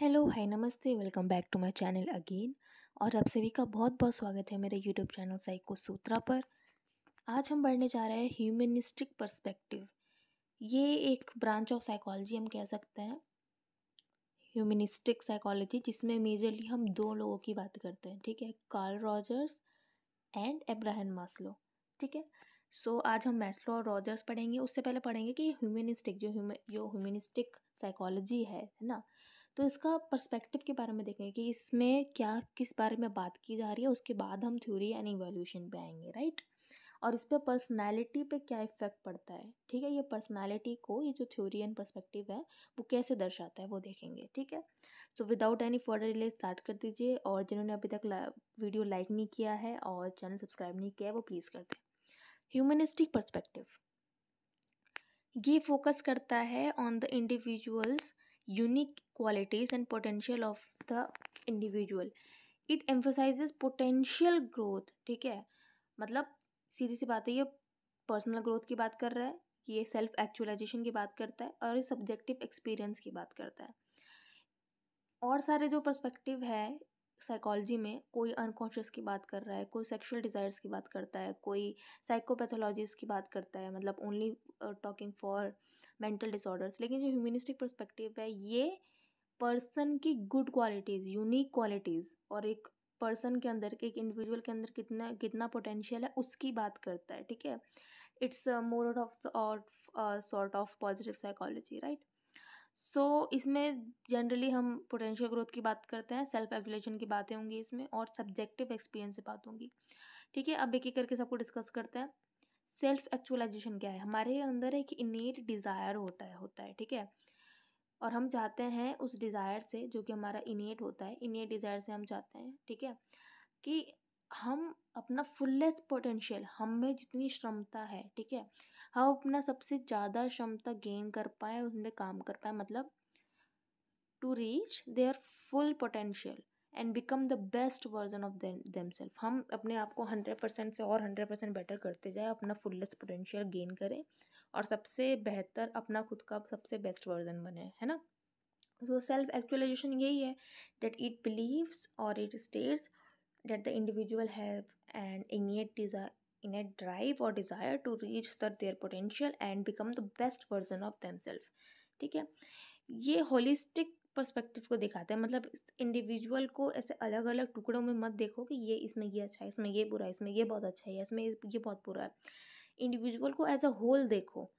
Hello hi नमस्ते welcome back to my channel again और आप सभी का बहुत बहुत स्वागत है मेरे यूट्यूब चैनल साइको सूत्रा पर आज हम बढ़ने जा रहे हैं ह्यूमनिस्टिक पर्सपेक्टिव ये एक ब्रांच ऑफ साइकोलॉजी हम कह सकते हैं ह्यूमनिस्टिक साइकोलॉजी जिसमें मेजरली हम दो लोगों की बात करते हैं ठीक है Carl Rogers and Abraham Maslow ठीक है सो so, आज हम मैस्लो और रॉजर्स पढ़ेंगे उससे पहले पढ़ेंगे कि ह्यूमनिस्टिक जो ह्यूमे जो ह्यूमनिस्टिक साइकोलॉजी है है ना तो इसका पर्सपेक्टिव के बारे में देखेंगे कि इसमें क्या किस बारे में बात की जा रही है उसके बाद हम थ्योरी एंड इवोल्यूशन पे आएंगे राइट और इस पर पर्सनैलिटी पर क्या इफ़ेक्ट पड़ता है ठीक है ये पर्सनैलिटी को ये जो थ्योरी एंड पर्सपेक्टिव है वो कैसे दर्शाता है वो देखेंगे ठीक है so without any further delay start कर दीजिए और जिन्होंने अभी तक वीडियो लाइक नहीं किया है और चैनल सब्सक्राइब नहीं किया है वो प्लीज़ कर दें ह्यूमनिस्टिक पर्सपेक्टिव ये फोकस करता है on the individuals unique qualities and potential of the individual it emphasizes potential growth ठीक है मतलब सीधी सी बात है ये पर्सनल ग्रोथ की बात कर रहा है कि ये सेल्फ एक्चुअलाइजेशन की बात करता है और ये सब्जेक्टिव एक्सपीरियंस की बात करता है और सारे जो पर्सपेक्टिव है साइकोलॉजी में कोई अनकॉन्शियस की बात कर रहा है कोई सेक्सुअल डिज़ायर्स की बात करता है कोई साइकोपैथोलॉजीज़ की बात करता है मतलब only talking for mental disorders लेकिन जो ह्यूमनिस्टिक परस्पेक्टिव है ये पर्सन की गुड क्वालिटीज़ यूनिक क्वालिटीज़ और एक पर्सन के अंदर एक इंडिविजुअल के अंदर कितना कितना पोटेंशियल है उसकी बात करता है ठीक है it's more of sort of positive psychology right so so, इसमें जनरली हम पोटेंशियल ग्रोथ की बात करते हैं सेल्फ एग्रेलेशन की बातें होंगी इसमें और सब्जेक्टिव एक्सपीरियंस से बात होंगी ठीक है अब एक एक करके सबको डिस्कस करते हैं सेल्फ एक्चुअलाइजेशन क्या है हमारे अंदर एक इनेट डिज़ायर होता है होता है ठीक है और हम चाहते हैं उस डिज़ायर से जो कि हमारा इनेट होता है इनेट डिज़ायर से हम चाहते हैं ठीक है कि हम अपना फुल्लेस्ट पोटेंशियल हम में जितनी क्षमता है ठीक है हम हाँ, अपना सबसे ज़्यादा क्षमता गेन कर पाएँ उनमें काम कर पाए मतलब to reach their full potential and become the best version of them self हम अपने आप को हंड्रेड परसेंट से और हंड्रेड परसेंट बेटर करते जाए अपना फुलस्ट पोटेंशियल गेन करें और सबसे बेहतर अपना खुद का सबसे बेस्ट वर्जन बने है ना सो सेल्फ एक्चुअलाइजेशन यही है दैट इट बिलीव्स और it states that the individual have and innate desire in a drive or desire to reach the, their potential and become the best version of themselves ठीक है ये holistic perspective को दिखाते हैं मतलब individual को ऐसे अलग अलग टुकड़ों में मत देखो कि ये इसमें ये अच्छा है इसमें ये बुरा है इसमें ये बहुत अच्छा है इसमें ये बहुत बुरा है इंडिविजुअल को एज अ होल देखो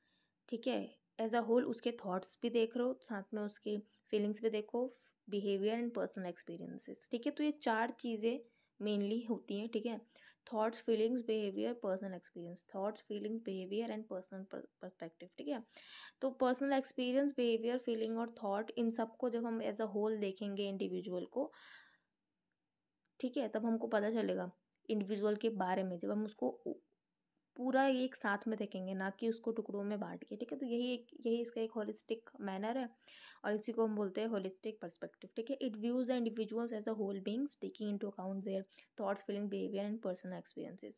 ठीक है एज अ होल उसके थॉट्स भी देख रहे हो साथ में उसके फीलिंग्स भी देखो बिहेवियर एंड पर्सनल एक्सपीरियंसेस ठीक है तो ये चार चीज़ें मेनली होती हैं ठीक है थीके? Thoughts feelings behaviour personal experience thoughts feelings behaviour and personal perspective ठीक है तो पर्सनल एक्सपीरियंस बिहेवियर फीलिंग और थॉट इन सब को जब हम एज अ होल देखेंगे इंडिविजुअल को ठीक है तब हमको पता चलेगा इंडिविजुअल के बारे में जब हम उसको पूरा एक साथ में देखेंगे ना कि उसको टुकड़ों में बांट के ठीक है तो यही एक यही इसका एक होलिस्टिक मैनर है और इसी को हम बोलते हैं होलिस्टिक पर्सपेक्टिव ठीक है it views the individuals as a whole beings taking into account their thoughts feeling behaviour and personal experiences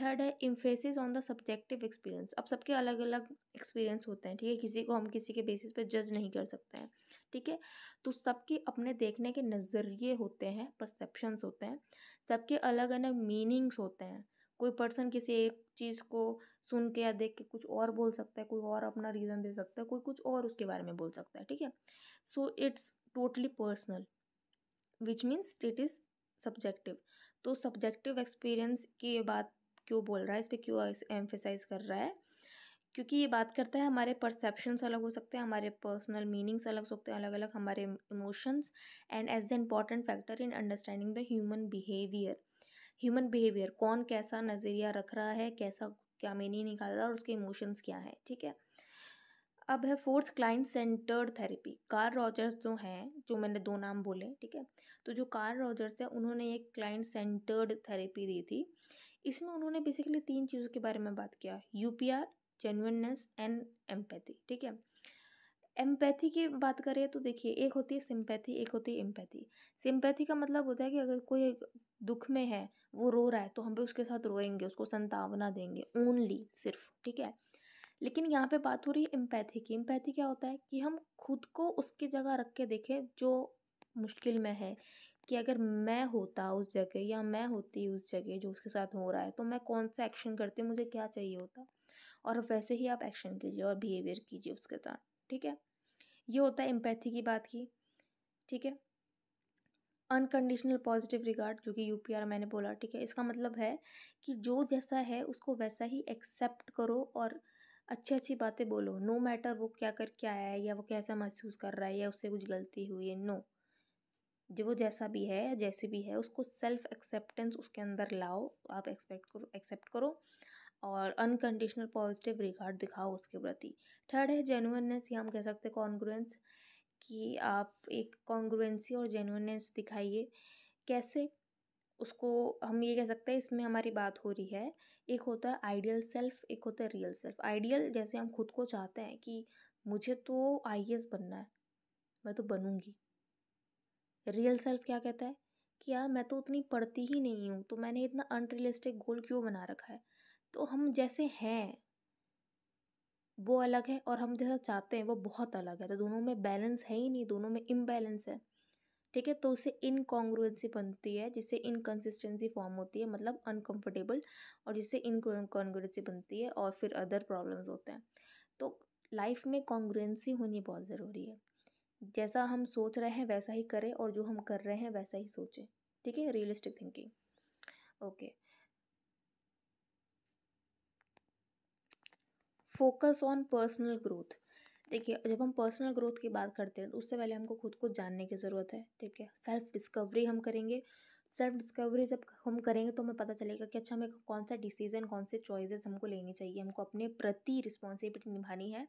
third है emphasis on the subjective experience अब सबके अलग अलग एक्सपीरियंस होते हैं ठीक है किसी को हम किसी के बेसिस पे जज नहीं कर सकते हैं ठीक है तो सबके अपने देखने के नज़रिए होते हैं परसेप्शंस होते हैं सबके अलग अलग मीनिंग्स होते हैं कोई पर्सन किसी एक चीज़ को सुन के या देख के कुछ और बोल सकता है कोई और अपना रीज़न दे सकता है कोई कुछ और उसके बारे में बोल सकता है ठीक है so it's totally personal which means it is subjective तो सब्जेक्टिव एक्सपीरियंस की ये बात क्यों बोल रहा है इस पर क्यों एम्फेसाइज कर रहा है क्योंकि ये बात करता है हमारे परसेप्शंस अलग हो सकते हैं हमारे पर्सनल मीनिंग्स अलग हो सकते हैं अलग अलग हमारे emotions and as the important factor in understanding the human behaviour human behaviour कौन कैसा नज़रिया रख रहा है कैसा क्या मीनिंग निकाल रहा है और उसके इमोशंस क्या हैं ठीक है अब है fourth client centred therapy Carl Rogers जो हैं जो मैंने दो नाम बोले ठीक है तो जो कार रॉजर्स है उन्होंने एक क्लाइंट सेंटर्ड थेरेपी दी थी इसमें उन्होंने बेसिकली तीन चीज़ों के बारे में बात किया U P R genuineness and empathy ठीक है एम्पैथी की बात करें तो देखिए एक होती है सिम्पैथी एक होती है एम्पैथी सिम्पैथी का मतलब होता है कि अगर कोई दुख में है वो रो रहा है तो हम भी उसके साथ रोएंगे उसको संतावना देंगे ओनली सिर्फ ठीक है लेकिन यहाँ पे बात हो रही है एम्पैथी की एम्पैथी क्या होता है कि हम खुद को उसकी जगह रख के देखें जो मुश्किल में है कि अगर मैं होता उस जगह या मैं होती उस जगह जो उसके साथ हो रहा है तो मैं कौन सा एक्शन करती मुझे क्या चाहिए होता और वैसे ही आप एक्शन कीजिए और बिहेवियर कीजिए उसके साथ ठीक है ये होता है एम्पैथी की बात की ठीक है अनकंडीशनल पॉजिटिव रिगार्ड जो कि यूपीआर मैंने बोला ठीक है इसका मतलब है कि जो जैसा है उसको वैसा ही एक्सेप्ट करो और अच्छी अच्छी बातें बोलो नो no मैटर वो क्या कर क्या है या वो कैसा महसूस कर रहा है या उससे कुछ गलती हुई है नो no. जो वो जैसा भी है जैसे भी है उसको सेल्फ एक्सेप्टेंस उसके अंदर लाओ आप एक्सपेक्ट करो एक्सेप्ट करो और अनकंडीशनल पॉजिटिव रिगार्ड दिखाओ उसके प्रति थर्ड है जेनुअननेस या हम कह सकते हैं कॉन्ग्रुएंस कि आप एक कॉन्ग्रुएंसी और जेनुअननेस दिखाइए कैसे उसको हम ये कह सकते हैं इसमें हमारी बात हो रही है एक होता है आइडियल सेल्फ एक होता है रियल सेल्फ आइडियल जैसे हम खुद को चाहते हैं कि मुझे तो आई बनना है मैं तो बनूँगी रियल सेल्फ क्या कहता है कि यार मैं तो उतनी पढ़ती ही नहीं हूँ तो मैंने इतना अनरियलिस्टिक गोल क्यों बना रखा है तो हम जैसे हैं वो अलग है और हम जैसा चाहते हैं वो बहुत अलग है तो दोनों में बैलेंस है ही नहीं दोनों में इम्बैलेंस है ठीक है तो उससे इनकॉन्ग्रुएंसी बनती है जिससे इनकन्सिस्टेंसी फॉर्म होती है मतलब अनकम्फर्टेबल और जिससे इनकॉन्ग्रुएंसी बनती है और फिर अदर प्रॉब्लम्स होते हैं तो लाइफ में कॉन्ग्रुएंसी होनी बहुत ज़रूरी है जैसा हम सोच रहे हैं वैसा ही करें और जो हम कर रहे हैं वैसा ही सोचें ठीक है realistic thinking okay focus on personal growth देखिए जब हम पर्सनल ग्रोथ की बात करते हैं तो उससे पहले हमको खुद को जानने की ज़रूरत है ठीक है सेल्फ डिस्कवरी हम करेंगे सेल्फ डिस्कवरी जब हम करेंगे तो हमें पता चलेगा कि अच्छा हमें कौन सा डिसीजन कौन से चॉइसेस हमको लेनी चाहिए हमको अपने प्रति रिस्पॉन्सिबिलिटी निभानी है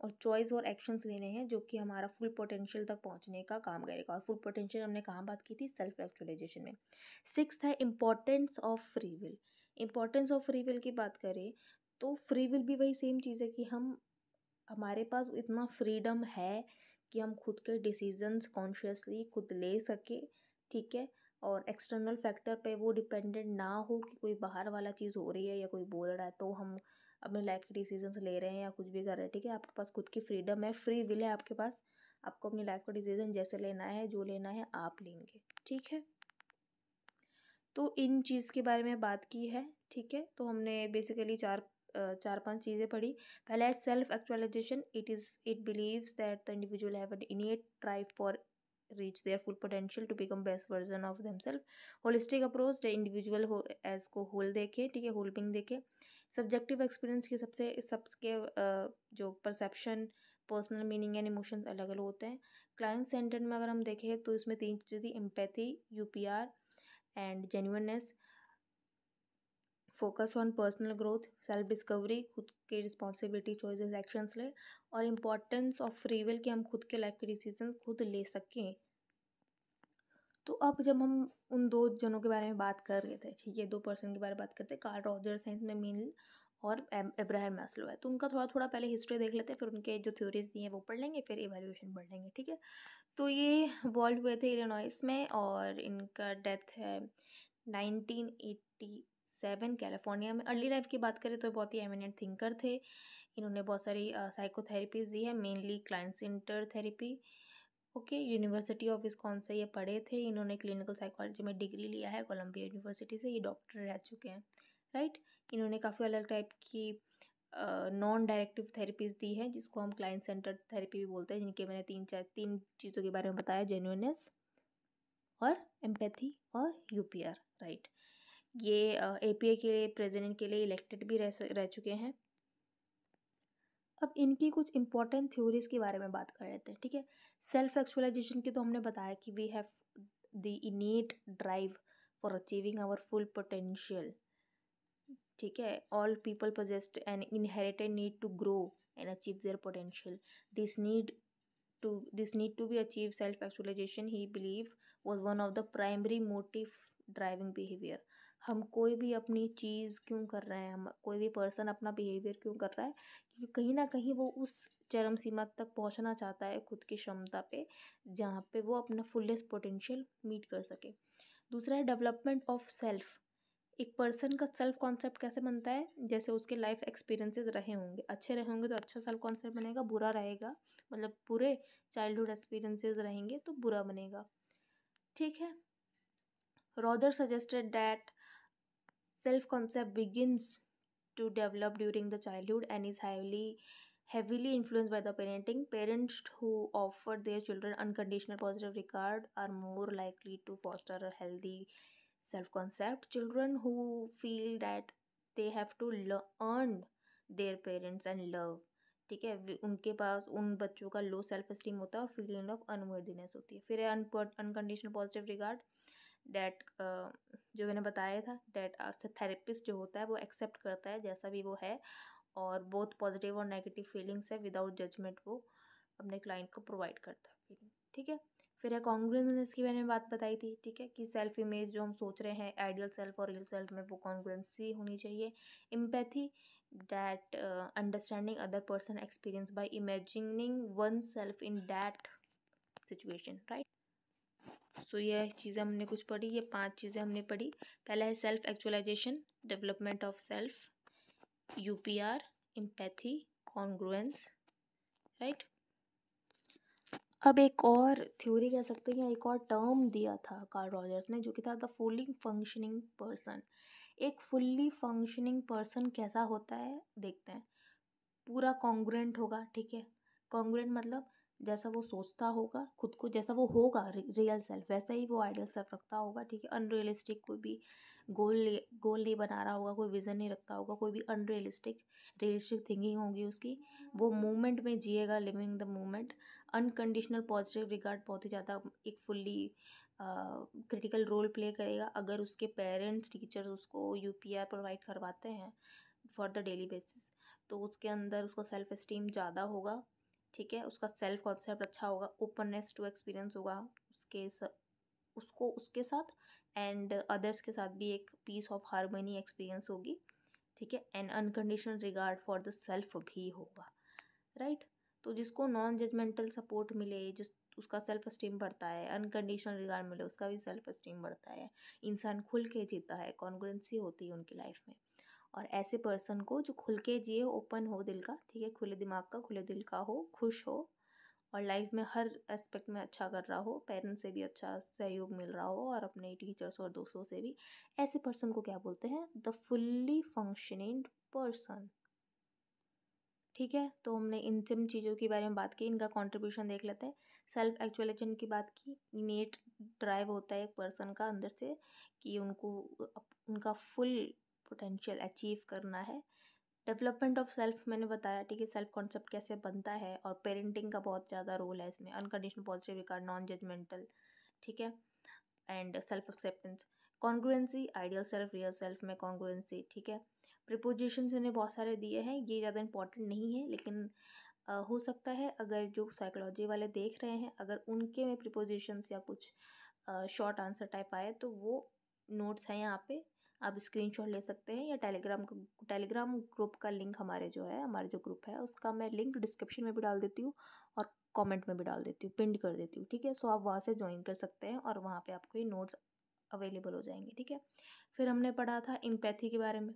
और चॉइस और एक्शंस लेने हैं जो कि हमारा फुल पोटेंशियल तक पहुंचने का काम करेगा और फुल पोटेंशियल हमने कहाँ बात की थी सेल्फ एक्चुअलाइजेशन में सिक्स है importance of free will importance of free will की बात करें तो फ्री विल भी वही सेम चीज़ है कि हम हमारे पास इतना फ्रीडम है कि हम खुद के डिसीजंस कॉन्शियसली खुद ले सके ठीक है और एक्सटर्नल फैक्टर पे वो डिपेंडेंट ना हो कि कोई बाहर वाला चीज़ हो रही है या कोई बोल रहा है तो हम अपने लाइफ के डिसीजंस ले रहे हैं या कुछ भी कर रहे हैं ठीक है आपके पास खुद की फ्रीडम है फ्री विल है आपके पास आपको अपनी लाइफ का डिसीजन जैसे लेना है जो लेना है आप लेंगे ठीक है तो इन चीज़ के बारे में बात की है ठीक है तो हमने बेसिकली चार चार पांच चीज़ें पढ़ी पहला है self actualization it is it believes that the individual have an innate drive for their full potential to become best version of of self holistic approach the individual whole as को whole देखे ठीक है whole being देखे subjective experience के सबसे सबके जो perception personal meaning and emotions अलग अलग होते हैं क्लाइंट सेंटर में अगर हम देखें तो इसमें तीन चीज़ें थी empathy U P R and genuineness focus on personal growth self discovery खुद के रिस्पॉन्सिबिलिटी चॉइसेस एक्शंस लें और इम्पॉर्टेंस ऑफ फ्री विल कि हम खुद के लाइफ के डिसीजन खुद ले सकें तो अब जब हम उन दो जनों के बारे में बात कर रहे थे ठीक है दो पर्सन के बारे में बात करते हैं कार्ल रॉजर्स हैं इसमें मेन और इब्राहिम मैसलो है तो उनका थोड़ा थोड़ा पहले हिस्ट्री देख लेते हैं फिर उनके जो थ्योरीज दी हैं वो पढ़ लेंगे फिर एवेल्यूशन पढ़ लेंगे ठीक है तो ये वॉल्व हुए थे इलेनॉइस में और इनका डेथ है नाइनटीन एट्टी सेवन कैलिफोर्निया में अर्ली लाइफ की बात करें तो बहुत ही एमिनेंट थिंकर थे इन्होंने बहुत सारी साइकोथेरेपीज दी है mainly client centre therapy okay university of Wisconsin से ये पढ़े थे इन्होंने क्लिनिकल साइकोलॉजी में डिग्री लिया है कोलम्बिया यूनिवर्सिटी से ये डॉक्टर रह चुके हैं राइट इन्होंने काफ़ी अलग टाइप की नॉन डायरेक्टिव थेरेपीज़ दी हैं जिसको हम क्लाइंट सेंटर थेरेपी भी बोलते हैं जिनके मैंने तीन चार तीन चीज़ों के बारे में बताया जेन्यूनस और एम्पैथी और यूपीआर राइट right? ये ए पी ए के प्रेजिडेंट के लिए इलेक्टेड भी रह रह चुके हैं अब इनकी कुछ इंपॉर्टेंट थ्योरीज़ के बारे में बात कर लेते हैं ठीक है सेल्फ एक्चुअलाइजेशन की तो हमने बताया कि we have the innate drive for achieving our full potential ठीक है all people possessed an inherited need to grow and achieve their potential this need to this need to be achieve self actualization he believe was one of the primary motive driving behaviour हम कोई भी अपनी चीज़ क्यों कर रहे हैं हम कोई भी पर्सन अपना बिहेवियर क्यों कर रहा है क्योंकि कहीं ना कहीं वो उस चरम सीमा तक पहुंचना चाहता है खुद की क्षमता पे जहाँ पे वो अपना फुलेस्ट पोटेंशियल मीट कर सके दूसरा है डेवलपमेंट ऑफ सेल्फ़ एक पर्सन का सेल्फ कॉन्सेप्ट कैसे बनता है जैसे उसके लाइफ एक्सपीरियंसेस रहे होंगे अच्छे रहे होंगे तो अच्छा सेल्फ कॉन्सेप्ट बनेगा बुरा रहेगा मतलब पूरे चाइल्डहुड एक्सपीरियंसेस रहेंगे तो बुरा बनेगा ठीक है rather suggested that self concept begins to develop during the childhood and is heavily heavily influenced by the parenting parents who offer their children unconditional positive regard are more likely to foster a healthy self concept children who feel that they have to earn their parents and love ठीक है उनके पास उन बच्चों का low self esteem होता है और feeling of unworthiness होती है फिर है अनकंडीशनल पॉजिटिव रिगार्ड डेट जो मैंने बताया था डैट थेरेपिस्ट जो होता है वो एक्सेप्ट करता है जैसा भी वो है और बहुत पॉजिटिव और नेगेटिव फीलिंग्स है विदाउट जजमेंट वो अपने क्लाइंट को प्रोवाइड करता है फीलिंग ठीक है फिर है कॉन्ग्रेंसनेस के बारे में बात बताई थी ठीक है कि सेल्फ इमेज जो हम सोच रहे हैं आइडियल सेल्फ और रियल सेल्फ में वो कॉन्ग्रेंसी होनी चाहिए empathy that understanding other person experience by imagining one self in that situation right so ये चीज़ें हमने कुछ पढ़ी ये पांच चीज़ें हमने पढ़ी पहला है self actualization development of self UPR empathy congruence right अब एक और थ्योरी कह सकते हैं या एक और टर्म दिया था कार रॉजर्स ने जो कि था द फुली फंक्शनिंग पर्सन एक फुल्ली फंक्शनिंग पर्सन कैसा होता है देखते हैं पूरा कॉन्ग्रेंट होगा ठीक है कॉन्ग्रेंट मतलब जैसा वो सोचता होगा खुद को जैसा वो होगा रियल सेल्फ वैसा ही वो आइडियल सेल्फ रखता होगा ठीक है अनरियलिस्टिक कोई भी गोल गोल नहीं बना रहा होगा कोई विज़न नहीं रखता होगा कोई भी अनरियलिस्टिक रियलिस्टिक थिंकिंग होगी उसकी वो मोमेंट में जिएगा living the moment unconditional positive regard बहुत ही ज़्यादा एक फुल्ली क्रिटिकल रोल प्ले करेगा अगर उसके पेरेंट्स टीचर्स उसको यू प्रोवाइड करवाते हैं फॉर द डेली बेसिस तो उसके अंदर उसका सेल्फ इस्टीम ज़्यादा होगा ठीक है उसका सेल्फ कॉन्सेप्ट अच्छा होगा ओपननेस टू एक्सपीरियंस होगा उसके स, उसको उसके साथ एंड अदर्स के साथ भी एक पीस ऑफ हारमोनी एक्सपीरियंस होगी ठीक है and unconditional regard for the self भी होगा राइट right? तो जिसको नॉन जजमेंटल सपोर्ट मिले जिस उसका सेल्फ स्टीम बढ़ता है अनकंडीशनल रिगार्ड मिले उसका भी सेल्फ स्टीम बढ़ता है इंसान खुल के जीता है कॉन्ग्रेंसी होती है उनकी लाइफ में और ऐसे पर्सन को जो खुल के जिए ओपन हो दिल का ठीक है खुले दिमाग का खुले दिल का हो खुश हो और लाइफ में हर एस्पेक्ट में अच्छा कर रहा हो पेरेंट्स से भी अच्छा सहयोग मिल रहा हो और अपने टीचर्स और दोस्तों से भी ऐसे पर्सन को क्या बोलते हैं द फुल्ली फंक्शनिंग पर्सन ठीक है तो हमने इन सब चीज़ों के बारे में बात की इनका कंट्रीब्यूशन देख लेते हैं सेल्फ एक्चुअलाइजेशन की बात की नेट ड्राइव होता है एक पर्सन का अंदर से कि उनको उनका फुल पोटेंशियल अचीव करना है डेवलपमेंट ऑफ सेल्फ मैंने बताया ठीक है सेल्फ कॉन्सेप्ट कैसे बनता है और पेरेंटिंग का बहुत ज़्यादा रोल है इसमें unconditional positive regard non judgemental ठीक है and self acceptance congruency ideal self real self में कॉन्ग्रुएंसी ठीक है प्रिपोजिशन इन्हें बहुत सारे दिए हैं ये ज़्यादा इंपॉर्टेंट नहीं है लेकिन आ, हो सकता है अगर जो साइकोलॉजी वाले देख रहे हैं अगर उनके में प्रिपोजिशंस या कुछ शॉर्ट आंसर टाइप आए तो वो नोट्स हैं यहाँ पे आप स्क्रीनशॉट ले सकते हैं या टेलीग्राम का टेलीग्राम ग्रुप का लिंक हमारे जो है हमारे जो ग्रुप है उसका मैं लिंक डिस्क्रिप्शन में भी डाल देती हूँ और कमेंट में भी डाल देती हूँ पिंड कर देती हूँ ठीक है सो आप वहाँ से ज्वाइन कर सकते हैं और वहाँ पे आपको ये नोट्स अवेलेबल हो जाएंगे ठीक है फिर हमने पढ़ा था इम्पैथी के बारे में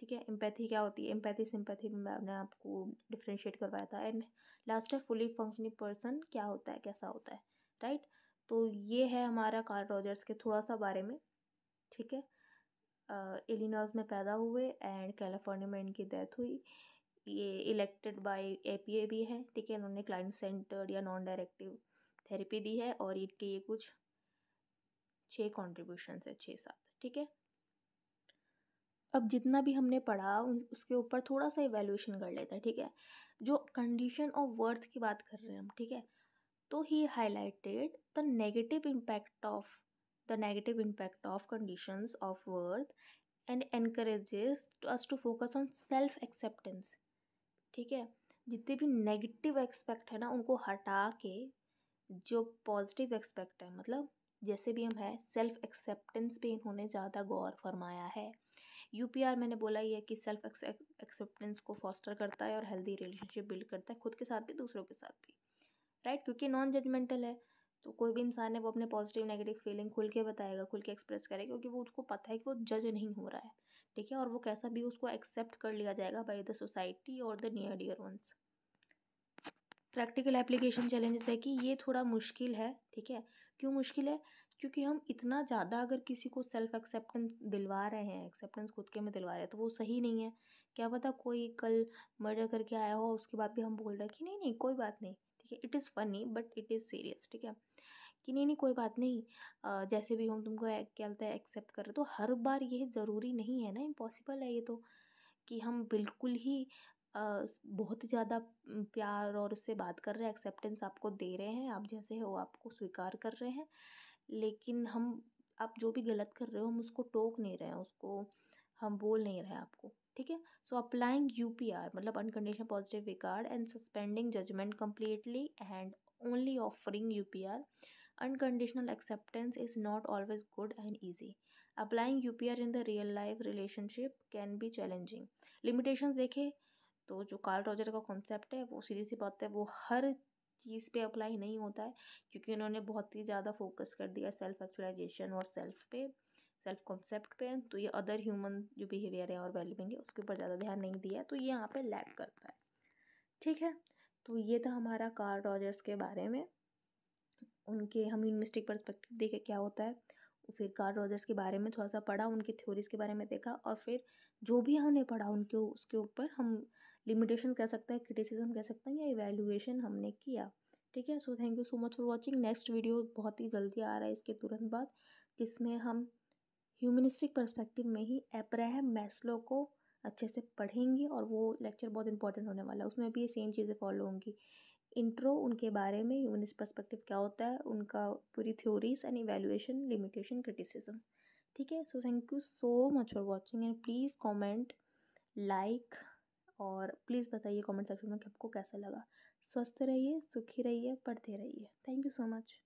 ठीक है एम्पैथी क्या होती है एम्पैथी सिम्पैथी में मैंने आपको डिफ्रेंशिएट करवाया था एंड लास्ट है फुली फंक्शनिंग पर्सन क्या होता है कैसा होता है राइट तो ये है हमारा कार्ल रॉजर्स के थोड़ा सा बारे में ठीक है एलिनाज में पैदा हुए एंड कैलिफोर्निया में इनकी डेथ हुई ये इलेक्टेड बाय ए भी हैं ठीक है इन्होंने क्लाइंट सेंटर्ड या नॉन डायरेक्टिव थेरेपी दी है और इनके ये कुछ छः कॉन्ट्रीब्यूशन है छः सात ठीक है अब जितना भी हमने पढ़ा उसके ऊपर थोड़ा सा इवेल्यूशन कर लेते हैं ठीक है जो कंडीशन ऑफ वर्थ की बात कर रहे हैं हम ठीक है तो he highlighted the negative impact of the negative impact of conditions of worth and encourages to us to focus on self acceptance ठीक है जितने भी नेगेटिव एक्सपेक्ट है ना उनको हटा के जो पॉजिटिव एक्सपेक्ट है मतलब जैसे भी हम है सेल्फ एक्सेप्टेंस पे इन्होंने ज़्यादा गौर फरमाया है यूपीआर मैंने बोला ही है कि सेल्फ एक्सेप्टेंस को फॉस्टर करता है और हेल्दी रिलेशनशिप बिल्ड करता है खुद के साथ भी दूसरों के साथ भी राइट right? क्योंकि नॉन जजमेंटल है तो कोई भी इंसान है वो अपने पॉजिटिव नेगेटिव फीलिंग खुल के बताएगा खुल के एक्सप्रेस करेगा क्योंकि वो उसको पता है कि वो जज नहीं हो रहा है ठीक है और वो कैसा भी उसको एक्सेप्ट कर लिया जाएगा बाई द सोसाइटी और the near dear ones practical application challenges है कि ये थोड़ा मुश्किल है ठीक है क्यों मुश्किल है क्योंकि हम इतना ज़्यादा अगर किसी को सेल्फ एक्सेप्टेंस दिलवा रहे हैं एक्सेप्टेंस खुद के में दिलवा रहे हैं तो वो सही नहीं है क्या पता कोई कल मर्डर करके आया हो उसके बाद भी हम बोल रहे हैं कि नहीं नहीं कोई बात नहीं ठीक है it is funny but it is serious ठीक है कि नहीं नहीं कोई बात नहीं आ, जैसे भी हम तुमको क्या बोलते हैं एक्सेप्ट कर रहे तो हर बार ये ज़रूरी नहीं है ना इम्पॉसिबल है ये तो कि हम बिल्कुल ही आ, बहुत ज़्यादा प्यार और उससे बात कर रहे हैं एक्सेप्टेंस आपको दे रहे हैं आप जैसे हो आपको स्वीकार कर रहे हैं लेकिन हम आप जो भी गलत कर रहे हो हम उसको टोक नहीं रहे हैं उसको हम बोल नहीं रहे हैं आपको ठीक है so applying U P R मतलब unconditional positive regard and suspending judgement completely and only offering U P R acceptance is not always good and easy applying U P R in the real life relationship can be challenging limitation देखें तो जो Karl Roger का concept है वो सीधी सी बात है वो हर चीज़ पे अप्लाई नहीं होता है क्योंकि उन्होंने बहुत ही ज़्यादा फोकस कर दिया सेल्फ एक्चुलाइजेशन और सेल्फ पे सेल्फ कॉन्सेप्ट पे तो ये अदर ह्यूमन जो बिहेवियर है और वेलबिंग है उसके ऊपर ज़्यादा ध्यान नहीं दिया तो ये यहाँ पे लैक करता है ठीक है तो ये था हमारा कार रॉजर्स के बारे में उनके हम ह्यूमनिस्टिक परस्पेक्टिव देखे क्या होता है फिर कार रॉजर्स के बारे में थोड़ा सा पढ़ा उनकी थ्योरीज़ के बारे में देखा और फिर जो भी हमने पढ़ा उनके उसके ऊपर हम लिमिटेशन कह सकते हैं क्रिटिसिज्म कह सकते हैं या इवेल्युएशन हमने किया ठीक है so thank you so much for watching next video बहुत ही जल्दी आ रहा है इसके तुरंत बाद जिसमें हम ह्यूमनिस्टिक पर्सपेक्टिव में ही एब्राहम मैस्लो को अच्छे से पढ़ेंगे और वो लेक्चर बहुत इंपॉर्टेंट होने वाला है उसमें भी ये सेम चीज़ें फॉलो होंगी इंट्रो उनके बारे में ह्यूमनिस्ट पर्सपेक्टिव क्या होता है उनका पूरी theories and evaluation limitation criticism ठीक है so thank you so much for watching and please comment like और प्लीज़ बताइए कमेंट सेक्शन में कि आपको कैसा लगा स्वस्थ रहिए सुखी रहिए पढ़ते रहिए थैंक यू सो मच